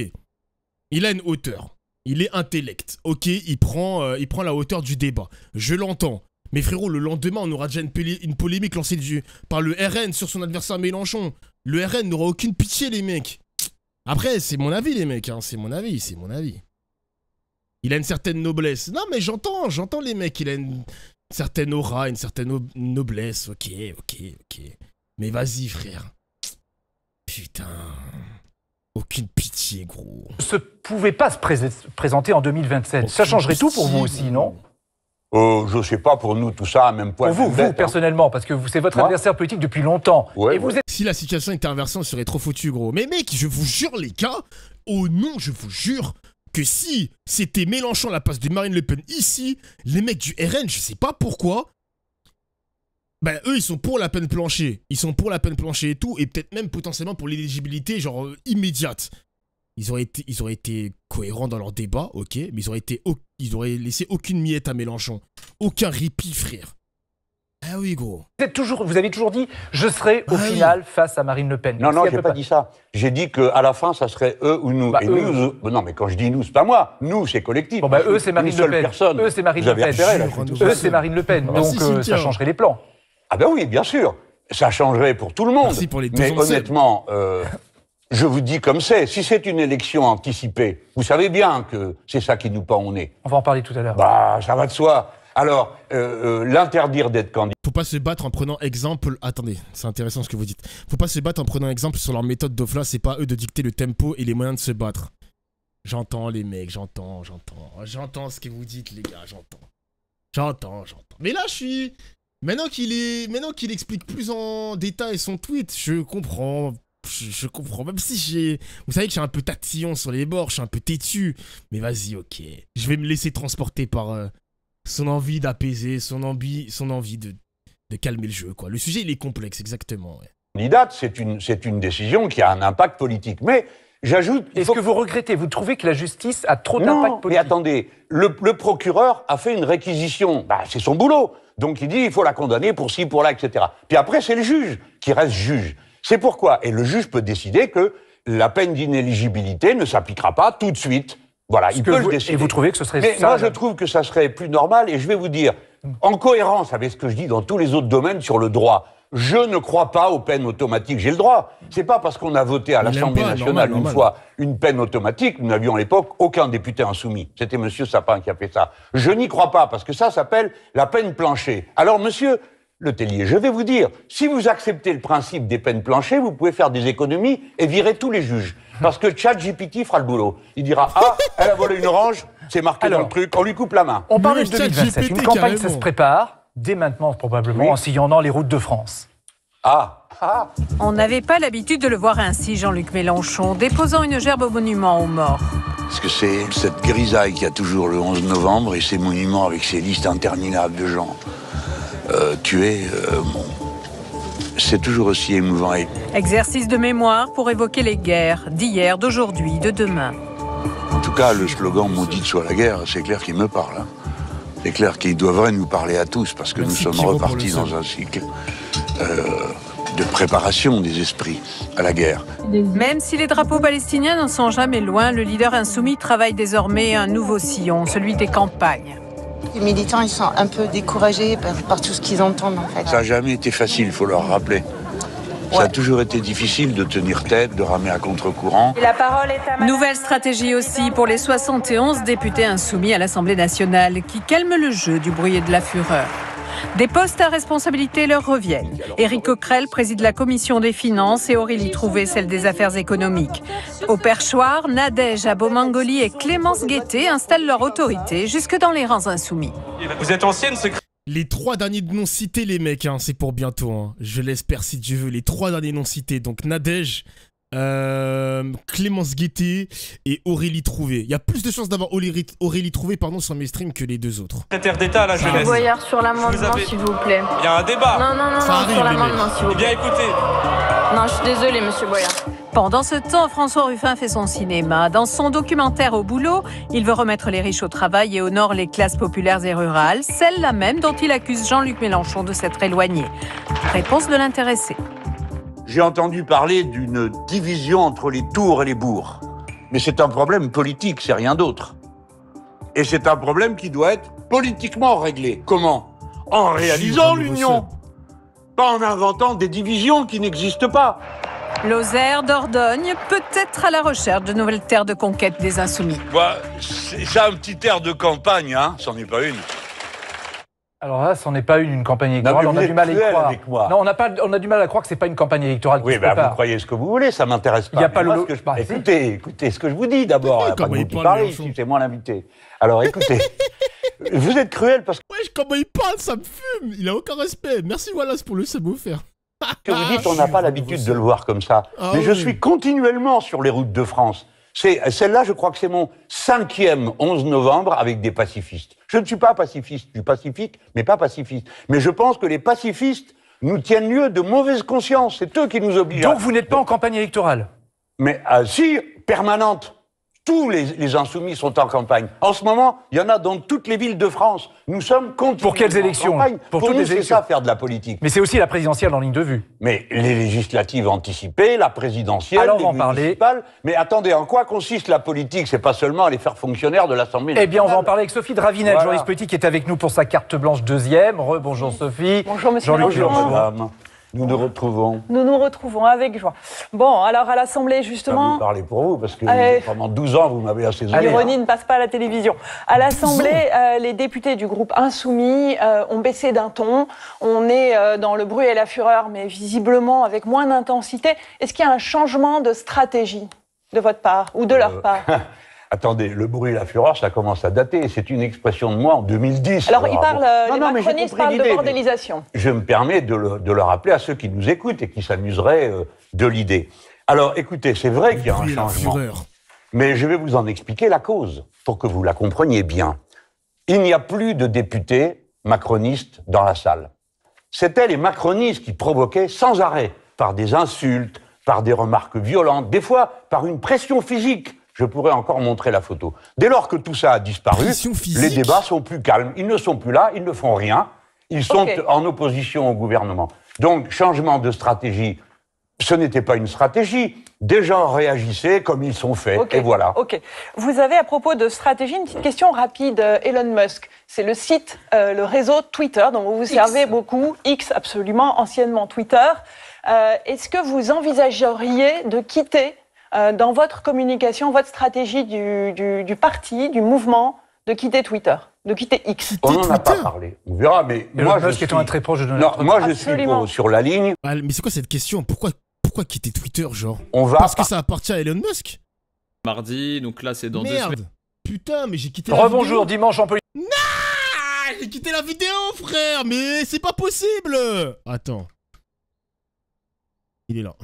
il a une hauteur. Il est intellect, ok, il prend, euh, il prend la hauteur du débat. Je l'entends. Mais frérot, le lendemain, on aura déjà une, polémique lancée du, par le RN sur son adversaire Mélenchon. Le RN n'aura aucune pitié, les mecs. Après, c'est mon avis, les mecs. Hein. C'est mon avis, c'est mon avis. Il a une certaine noblesse. Non, mais j'entends, j'entends les mecs. Il a une certaine aura, une certaine noblesse. Ok, ok, ok. Mais vas-y, frère. Putain. Aucune pitié, gros. Se pouvait pas se présenter en 2027. Ça changerait tout pour vous aussi, non euh, je sais pas, pour nous, tout ça, à même point. Pour vous, vous, hein. personnellement, parce que c'est votre adversaire politique depuis longtemps. Si la situation était inversée, on serait trop foutu, gros. Mais mec, je vous jure, les gars, oh nom je vous jure que si c'était Mélenchon la passe de Marine Le Pen ici, les mecs du RN, je sais pas pourquoi, ben eux, ils sont pour la peine plancher. Ils sont pour la peine plancher et tout, et peut-être même potentiellement pour l'éligibilité, genre, euh, immédiate. Ils auraient, été, ils auraient été cohérents dans leur débat, ok, mais ils auraient, été, ils auraient laissé aucune miette à Mélenchon. Aucun répit, frère. Ah oui, gros. Vous, toujours, vous avez toujours dit, je serai au ah final face à Marine Le Pen. Non, non, j'ai pas, pas dit ça. J'ai dit qu'à la fin, ça serait eux ou bah, nous. nous, non, mais quand je dis nous, c'est pas moi. Nous, c'est collectif. Bon, bah, eux, c'est Marine, Le Pen. Eux, c'est Marine Le Pen. Eux, c'est Marine Le Pen. Ah, Donc, euh, ça changerait les plans. Ah ben oui, bien sûr. Ça changerait pour tout le monde. mais honnêtement, euh, [laughs] Je vous dis comme c'est, si c'est une élection anticipée, vous savez bien que c'est ça qui nous pend au nez. On va en parler tout à l'heure. Bah, ça va de soi. Alors, euh, euh, l'interdire d'être candidat. Faut pas se battre en prenant exemple. Attendez, c'est intéressant ce que vous dites. Faut pas se battre en prenant exemple sur leur méthode d'offla. c'est pas eux de dicter le tempo et les moyens de se battre. J'entends les mecs, j'entends, j'entends. J'entends ce que vous dites, les gars, j'entends. J'entends, j'entends. Mais là, je suis. Maintenant qu'il est, maintenant qu'il explique plus en détail son tweet, je comprends je, comprends. Même si j'ai. Vous savez que je suis un peu tatillon sur les bords, je suis un peu têtu. Mais vas-y, ok. Je vais me laisser transporter par euh, son envie d'apaiser, son, envie, son envie de, de calmer le jeu, quoi. Le sujet, il est complexe, exactement. Ouais. c'est une, une décision qui a un impact politique. Mais j'ajoute. Est-ce que vous regrettez Vous trouvez que la justice a trop d'impact politique Mais attendez, le, procureur a fait une réquisition. Bah, c'est son boulot. Donc il dit il faut la condamner pour ci, pour là, etc. Puis après, c'est le juge qui reste juge. C'est pourquoi, et le juge peut décider que la peine d'inéligibilité ne s'appliquera pas tout de suite. Voilà, il peut décider. Et vous trouvez que ce serait Mais ça, moi, je trouve que ça serait plus normal, et je vais vous dire, en cohérence avec ce que je dis dans tous les autres domaines sur le droit, je ne crois pas aux peines automatiques. J'ai le droit. C'est pas parce qu'on a voté à l'Assemblée nationale une fois une peine automatique, nous n'avions à l'époque aucun député insoumis. C'était Monsieur Sapin qui a fait ça. Je n'y crois pas parce que ça s'appelle la peine planchée. Alors, monsieur, le Je vais vous dire, si vous acceptez le principe des peines planchées, vous pouvez faire des économies et virer tous les juges. Parce que Tchad GPT fera le boulot. Il dira Ah, elle a volé une orange, c'est marqué dans le truc, on lui coupe la main. On parle de 2027. Une campagne, ça se prépare, dès maintenant probablement, en sillonnant les routes de France. Ah On n'avait pas l'habitude de le voir ainsi, Jean-Luc Mélenchon, déposant une gerbe au monument aux morts. ce que c'est cette grisaille qui a toujours le 11 novembre et ces monuments avec ces listes interminables de gens. Euh, tuer euh, c'est toujours aussi émouvant. Exercice de mémoire pour évoquer les guerres d'hier, d'aujourd'hui, de demain. En tout cas, le slogan maudit soit la guerre, c'est clair qu'il me parle. Hein. C'est clair qu'il devrait nous parler à tous parce que nous sommes repartis dans un cycle euh, de préparation des esprits à la guerre. Même si les drapeaux palestiniens n'en sont jamais loin, le leader insoumis travaille désormais un nouveau sillon, celui des campagnes. Les militants, ils sont un peu découragés par, tout ce qu'ils entendent en fait. Ça n'a jamais été facile, il faut leur rappeler. Ça a toujours été difficile de tenir tête, de ramer à contre-courant. La parole est à Nouvelle stratégie aussi pour les 71 députés insoumis à l'Assemblée nationale qui calment le jeu du bruit et de la fureur. Des postes à responsabilité leur reviennent. Éric Coquerel préside la commission des finances et Aurélie Trouvé celle des affaires économiques. Au perchoir, Nadège Abomangoli et Clémence Guettet installent leur autorité jusque dans les rangs insoumis. Vous êtes ancienne secrétaire les trois derniers de non cités, les mecs, hein. c'est pour bientôt. Hein. Je l'espère si Dieu veut, Les trois derniers non cités. Donc Nadège, euh, Clémence Guettet et Aurélie Trouvé. Il y a plus de chances d'avoir Aurélie, Trouvé pardon, sur mes streams que les deux autres. Secrétaire d'État la jeunesse. Boyard sur l'amendement, s'il vous plaît. Il y a un débat. Non, non, non, sur l'amendement, s'il vous plaît. Eh bien, écoutez. Non, je suis désolée, monsieur Boyard. Pendant ce temps, François Ruffin fait son cinéma. Dans son documentaire Au boulot, il veut remettre les riches au travail et honore les classes populaires et rurales, celles-là même dont il accuse Jean-Luc Mélenchon de s'être éloigné. Réponse de l'intéressé j'ai entendu parler d'une division entre les tours et les bourgs. Mais c'est un problème politique, c'est rien d'autre. Et c'est un problème qui doit être politiquement réglé. Comment En réalisant l'union, pas en inventant des divisions qui n'existent pas. Lozère, Dordogne, peut-être à la recherche de nouvelles terres de conquête des insoumis. Bah, c'est un petit air de campagne, hein, c'en est pas une. Alors là, ce est pas une, une campagne électorale. on, a du mal à y croire. Avec moi. Non, on a pas, on a du mal à croire que c'est pas une campagne électorale. oui, se ben, vous croyez ce que vous voulez, ça m'intéresse pas. Il n'y a pas le. Je... Bah, écoutez, écoutez ce que je vous dis d'abord. Pas il parle. parlez c'est moi l'invité. Alors écoutez, [laughs] vous êtes cruel parce que. Wesh, comment il parle, ça me fume. Il a aucun respect. Merci Wallace pour le savoir faire. Que vous dites, on n'a pas l'habitude de le voir comme ça. Ah mais je suis continuellement sur les routes de France. Celle-là, je crois que c'est mon cinquième 11 novembre avec des pacifistes. Je ne suis pas pacifiste, du pacifique, mais pas pacifiste. Mais je pense que les pacifistes nous tiennent lieu de mauvaise conscience. C'est eux qui nous obligent. Donc vous n'êtes pas en campagne électorale Mais ah, si, permanente. Tous les, insoumis sont en campagne. En ce moment, il y en a dans toutes les villes de France. Nous sommes contre. Pour quelles élections Pour, nous, les faire de la politique. Mais c'est aussi la présidentielle en ligne de vue. Mais les législatives anticipées, la présidentielle, on En parler. Mais attendez, en quoi consiste la politique C'est pas seulement à les faire fonctionnaires de l'Assemblée nationale. Eh bien, on va en parler avec Sophie Dravinet, journaliste Petit, politique, qui est avec nous pour sa carte blanche deuxième. Bonjour Sophie. Bonjour Monsieur bonjour madame. Nous nous retrouvons. Nous nous retrouvons avec joie. Bon, alors à l'Assemblée, justement. Je vais vous parler pour vous, parce que euh, pendant 12 ans, vous m'avez assaisonné. L'ironie ne passe pas à la télévision. À l'Assemblée, euh, les députés du groupe Insoumis euh, ont baissé d'un ton. On est dans le bruit et la fureur, mais visiblement avec moins d'intensité. Est-ce qu'il y a un changement de stratégie de votre part ou de leur part [laughs] Attendez, le bruit et la fureur, ça commence à dater. C'est une expression de moi en 2010. Alors, il parle, les macronistes parlent de bordélisation. Je me permets de le, rappeler à ceux qui nous écoutent et qui s'amuseraient euh, de l'idée. Alors, écoutez, c'est vrai qu'il y a un changement. Mais je vais vous en expliquer la cause pour que vous la compreniez bien. Il n'y a plus de députés macronistes dans la salle. C'étaient les macronistes qui provoquaient sans arrêt, par des insultes, par des remarques violentes, des fois par une pression physique je pourrais encore montrer la photo. Dès lors que tout ça a disparu, les débats sont plus calmes. Ils ne sont plus là, ils ne font rien. Ils sont en opposition au gouvernement. Donc, changement de stratégie, ce n'était pas une stratégie. Des gens réagissaient comme ils sont faits, et voilà. Ok. Vous avez, à propos de stratégie, une petite question rapide. Euh, Elon Musk, c'est le site, euh, le réseau Twitter dont vous vous servez beaucoup, X absolument, anciennement Twitter. Euh, est-ce que vous envisageriez de quitter euh, dans votre communication, votre stratégie du, du, parti, du mouvement, de quitter Twitter, de quitter X. On n'en a pas parlé. On verra, mais, moi, je suis... très proche de non, moi, je suis sur la ligne. mais c'est quoi cette question Pourquoi pourquoi quitter Twitter, genre Parce que ça appartient à Elon Musk. Mardi, donc là, c'est dans deux semaines. Putain, mais j'ai quitté. la Rebonjour, dimanche en peut. Non, j'ai quitté la vidéo, frère. Mais c'est pas possible. Attends. Il est là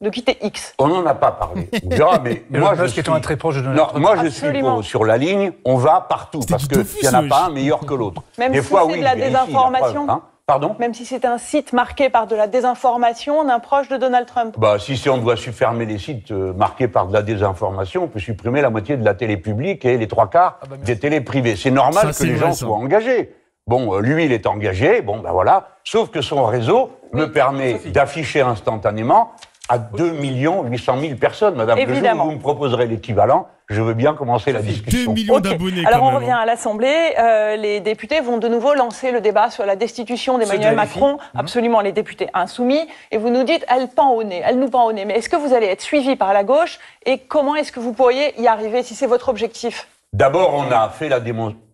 de quitter X. On n'en a pas parlé. [laughs] On mais moi, je suis... très proche de moi, je suis Sur la ligne, on va partout, parce qu'il n'y en a pas un meilleur que l'autre. Même si c'est de la désinformation. Hein. Pardon Même si c'est un site marqué par de la désinformation d'un proche de Donald Trump. Bah, si, on doit supprimer les sites euh, marqués par de la désinformation, on peut supprimer la moitié de la télé publique et les trois quarts ah bah, des télés privées. C'est normal que les gens soient engagés. Bon, euh, lui, il est engagé, bon, ben voilà. Sauf que son réseau me permet d'afficher instantanément à 2 800 000 personnes, madame. Évidemment. vous me proposerez l'équivalent, je veux bien commencer la discussion. 2 millions d'abonnés. Alors on revient hein. à l'Assemblée. Euh, les députés vont de nouveau lancer le débat sur la destitution d'Emmanuel Macron. Mhm. Absolument, les députés insoumis. Et vous nous dites, elle pend au nez, elle nous pend au nez. Mais est-ce que vous allez être suivi par la gauche Et comment est-ce que vous pourriez y arriver si c'est votre objectif D'abord, on a fait la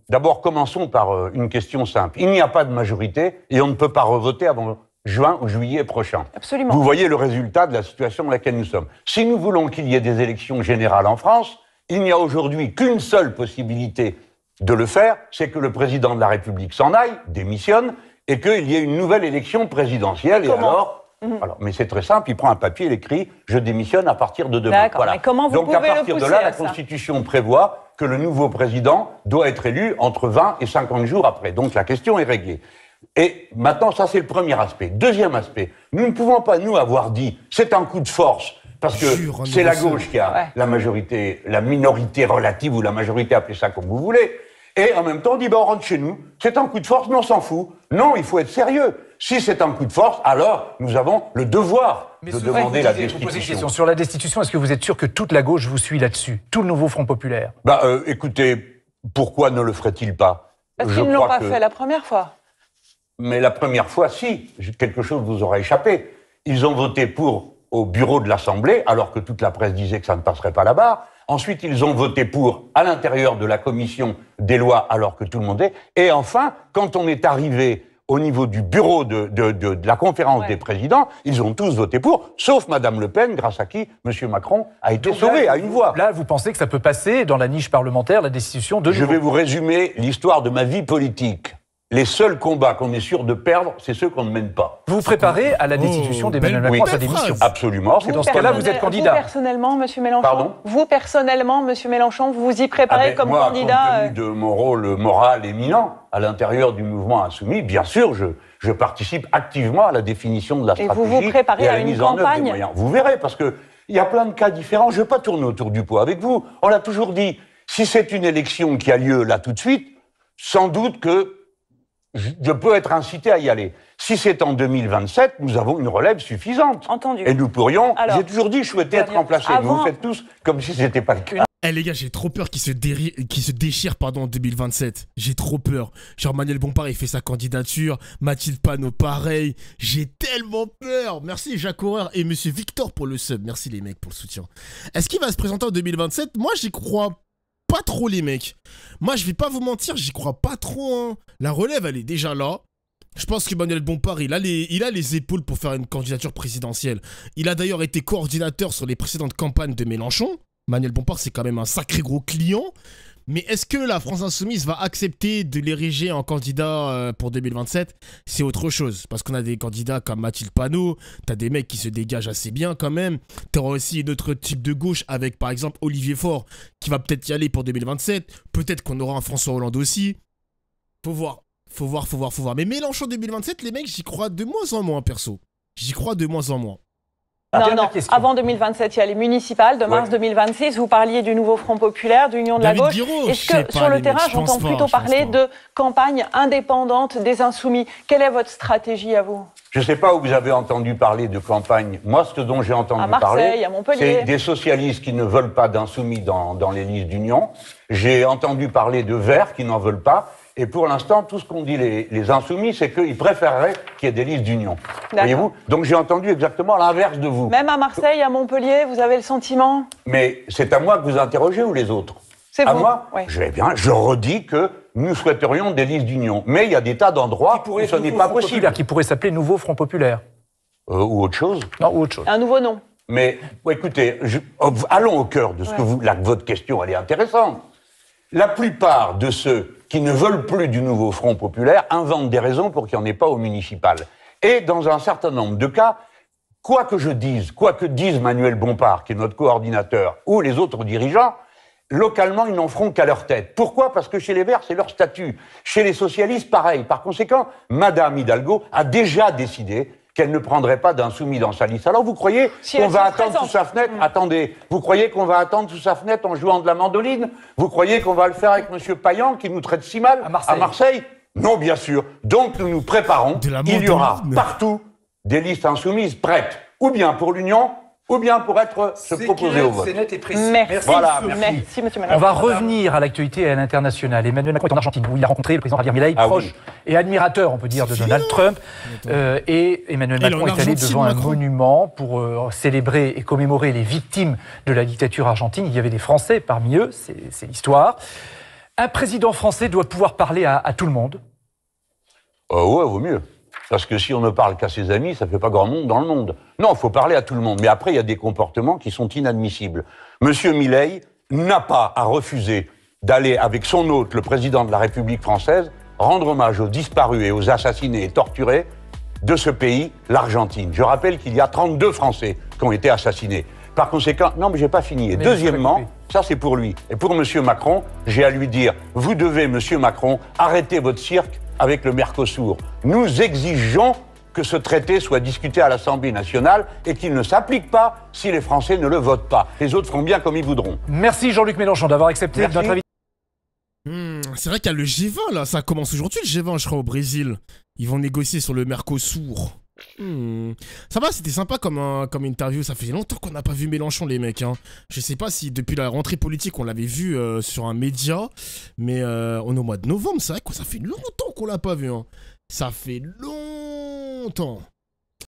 D'abord, commençons par euh, une question simple. Il n'y a pas de majorité et on ne peut pas revoter avant juin ou juillet prochain. Absolument. Vous voyez le résultat de la situation dans laquelle nous sommes. Si nous voulons qu'il y ait des élections générales en France, il n'y a aujourd'hui qu'une seule possibilité de le faire, c'est que le président de la République s'en aille, démissionne, et qu'il y ait une nouvelle élection présidentielle. Et, mhm. alors mais c'est très simple, il prend un papier, il écrit Je démissionne à partir de demain. Voilà. comment Donc à partir de là, la Constitution prévoit que le nouveau président doit être élu entre 20 et 50 jours après. Donc la question est réglée. Et maintenant, ça c'est le premier aspect. Deuxième aspect, nous ne pouvons pas, nous, avoir dit c'est un coup de force, parce que c'est la gauche qui a la majorité, la minorité relative, ou la majorité, appelez ça comme vous voulez, et en même temps on dit ben, on rentre chez nous, c'est un coup de force, mais on s'en fout. Non, il faut être sérieux. Si c'est un coup de force, alors nous avons le devoir de demander la destitution. Sur la destitution, est-ce que vous êtes sûr que toute la gauche vous suit là-dessus Tout le nouveau Front Populaire Bah écoutez, pourquoi ne le ferait-il pas Parce qu'ils ne l'ont pas fait la première fois. Mais la première fois, si, quelque chose vous aura échappé. Ils ont voté pour au bureau de l'Assemblée, alors que toute la presse disait que ça ne passerait pas là- barre. Ensuite, ils ont voté pour à l'intérieur de la commission des lois, alors que tout le monde est. Et enfin, quand on est arrivé au niveau du bureau de, la conférence des présidents, ils ont tous voté pour, sauf Madame Le Pen, grâce à qui M. Macron a été sauvé à une voix. Là, vous pensez que ça peut passer dans la niche parlementaire, la décision de... Je vais vous résumer l'histoire de ma vie politique les seuls combats qu'on est sûr de perdre, c'est ceux qu'on ne mène pas. Vous vous préparez à la destitution mmh. d'Emmanuel Macron, oui, sa démission Absolument. C'est dans ce cas-là, vous êtes candidat. Vous personnellement, Monsieur Mélenchon Pardon Vous personnellement, Monsieur Mélenchon, vous vous y préparez comme candidat ?– comme moi, candidat compte tenu euh, de mon rôle moral éminent à l'intérieur du mouvement insoumis, bien sûr, je, je, participe activement à la définition de la et stratégie vous vous préparez et à, la une mise campagne. en œuvre des moyens. Vous verrez, parce que il y a plein de cas différents. Je ne vais pas tourner autour du poids avec vous. On l'a toujours dit. Si c'est une élection qui a lieu là tout de suite, sans doute que Mhm. je peux être incité à y aller. Si c'est en 2027, nous avons une relève suffisante. Entendu. Et nous pourrions. J'ai toujours dit, je souhaitais être remplacé. Vous, faites tous comme si n'était pas le cas. Ah. Eh les gars, j'ai trop peur qu'il se, se déchire en 2027. J'ai trop peur. Genre Manuel Bompard, il fait sa candidature. Mathilde Panot, pareil. J'ai tellement peur. Merci Jacques Horreur et Monsieur Victor pour le sub. Merci les mecs pour le soutien. Est-ce qu'il va se présenter en 2027 Moi, j'y crois pas trop, les mecs. Moi, je vais pas vous mentir, j'y crois pas trop. Hein. La relève, elle est déjà là. Je pense que Manuel Bompard, il a, les, il a les épaules pour faire une candidature présidentielle. Il a d'ailleurs été coordinateur sur les précédentes campagnes de Mélenchon. Manuel Bompard, c'est quand même un sacré gros client. Mais est-ce que la France Insoumise va accepter de l'ériger en candidat euh, pour 2027 C'est autre chose. Parce qu'on a des candidats comme Mathilde Panot, t'as des mecs qui se dégagent assez bien quand même. T'auras aussi autre type de gauche avec par exemple Olivier Faure qui va peut-être y aller pour 2027. Peut-être qu'on aura un François Hollande aussi. Faut voir, faut voir, faut voir, faut voir. Mais Mélenchon 2027, les mecs, j'y crois de moins en moins perso. J'y crois de moins en moins. Ah, non, non. Avant 2027, il y a les municipales de mars 2026. Vous parliez du nouveau Front populaire, d'Union de la gauche. Est-ce que sur le terrain, j'entends plutôt parler de campagne indépendante des insoumis Quelle est votre stratégie à vous Je ne sais pas où vous avez entendu parler de campagne. Moi, ce dont j'ai entendu parler, c'est des socialistes qui ne veulent pas d'insoumis dans, dans les listes d'Union. J'ai entendu parler de Verts qui n'en veulent pas. Et pour l'instant, tout ce qu'on dit les, insoumis, c'est qu'ils préféreraient qu'il y ait des listes d'union. Voyez-vous Donc j'ai entendu exactement l'inverse de vous. Même à Marseille, à Montpellier, vous avez le sentiment Mais c'est à moi que vous interrogez ou les autres C'est À moi Je vais bien, je redis que nous souhaiterions des listes d'union. Mais il y a des tas d'endroits où ce n'est pas possible. Qui pourrait s'appeler Nouveau Front Populaire euh, Ou autre chose Non, autre chose. Un nouveau nom. Mais écoutez, oh, allons au cœur de ce que vous. Là, votre question, elle est intéressante. La plupart de ceux qui ne veulent plus du nouveau Front populaire inventent des raisons pour qu'il n'y en ait pas au municipal. Et dans un certain nombre de cas, quoi que je dise, quoi que dise Manuel Bompard, qui est notre coordinateur, ou les autres dirigeants, localement, ils n'en feront qu'à leur tête. Pourquoi Parce que chez les Verts, c'est leur statut. Chez les socialistes, pareil. Par conséquent, Madame Hidalgo a déjà décidé qu'elle ne prendrait pas d'insoumis dans sa liste. Alors vous croyez qu'on va attendre sous sa fenêtre mm. Attendez, vous croyez qu'on va attendre sous sa fenêtre en jouant de la mandoline Vous croyez qu'on va le faire avec M. Payan qui nous traite si mal à Marseille. à Marseille, Non, bien sûr. Donc nous nous préparons. Il y aura partout des listes insoumises prêtes, ou bien pour l'Union, ou bien pour être se proposer au vote. et Merci. merci. On va revenir à l'actualité et à l'international. Emmanuel Macron est en Argentine où il a rencontré le président Javier Milei, ah proche et admirateur, on peut dire, de Donald Trump. Euh, et Emmanuel Macron est allé devant un monument pour euh, célébrer et commémorer les victimes de la dictature argentine. Il y avait des Français parmi eux, c'est l'histoire. Un président français doit pouvoir parler à, tout le monde. Euh, ouais, vaut mieux. Parce que si on ne parle qu'à ses amis, ça ne fait pas grand monde dans le monde. Non, il faut parler à tout le monde. Mais après, il y a des comportements qui sont inadmissibles. Monsieur Milley n'a pas à refuser d'aller avec son hôte, le président de la République française, rendre hommage aux disparus et aux assassinés et torturés de ce pays, l'Argentine. Je rappelle qu'il y a 32 Français qui ont été assassinés. Par conséquent, non, mais j'ai pas fini. Et deuxièmement, ça c'est pour lui. Et pour M. Macron, j'ai à lui dire, vous devez, Monsieur Macron, arrêter votre cirque avec le Mercosur. Nous exigeons que ce traité soit discuté à l'Assemblée nationale et qu'il ne s'applique pas si les Français ne le votent pas. Les autres feront bien comme ils voudront. Merci Jean-Luc Mélenchon d'avoir accepté notre invitation. Hmm, c'est vrai qu'il y a le G20 là, ça commence aujourd'hui le G20 je au Brésil. Ils vont négocier sur le Mercosur. Hmm. Ça va, c'était sympa comme, euh, interview. Ça fait longtemps qu'on n'a pas vu Mélenchon, les mecs. Hein. Je sais pas si depuis la rentrée politique, on l'avait vu euh, sur un média, mais euh, on est au mois de novembre. C'est vrai ça fait longtemps qu'on l'a pas vu. Hein. Ça fait longtemps.